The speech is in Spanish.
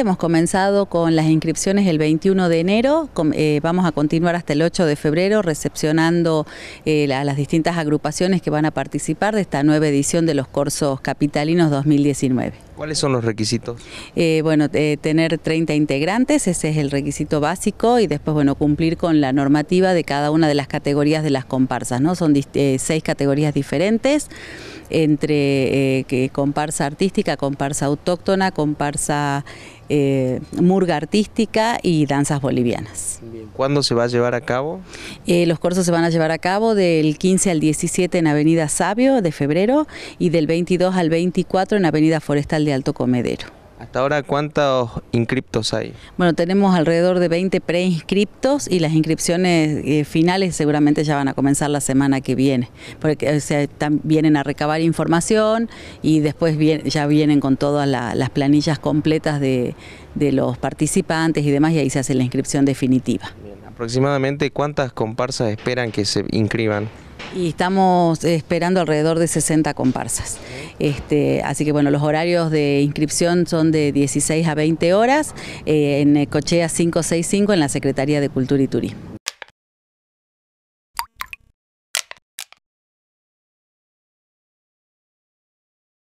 Hemos comenzado con las inscripciones el 21 de enero, eh, vamos a continuar hasta el 8 de febrero recepcionando eh, a las distintas agrupaciones que van a participar de esta nueva edición de los cursos capitalinos 2019. ¿Cuáles son los requisitos? Eh, bueno, eh, tener 30 integrantes, ese es el requisito básico, y después, bueno, cumplir con la normativa de cada una de las categorías de las comparsas, ¿no? Son eh, seis categorías diferentes, entre comparsa artística, comparsa autóctona, comparsa murga artística y danzas bolivianas. ¿Cuándo se va a llevar a cabo? los cursos se van a llevar a cabo del 15 al 17 en Avenida Sabio de febrero y del 22 al 24 en Avenida Forestal de Alto Comedero. ¿Hasta ahora cuántos inscriptos hay? Bueno, tenemos alrededor de 20 preinscriptos y las inscripciones eh, finales seguramente ya van a comenzar la semana que viene, porque vienen a recabar información y después ya vienen con todas las planillas completas de, los participantes y demás y ahí se hace la inscripción definitiva. aproximadamente cuántas comparsas esperan que se inscriban? y estamos esperando alrededor de 60 comparsas. Este, así que bueno, los horarios de inscripción son de 16 a 20 horas eh, en Cochea 565 en la Secretaría de Cultura y Turismo.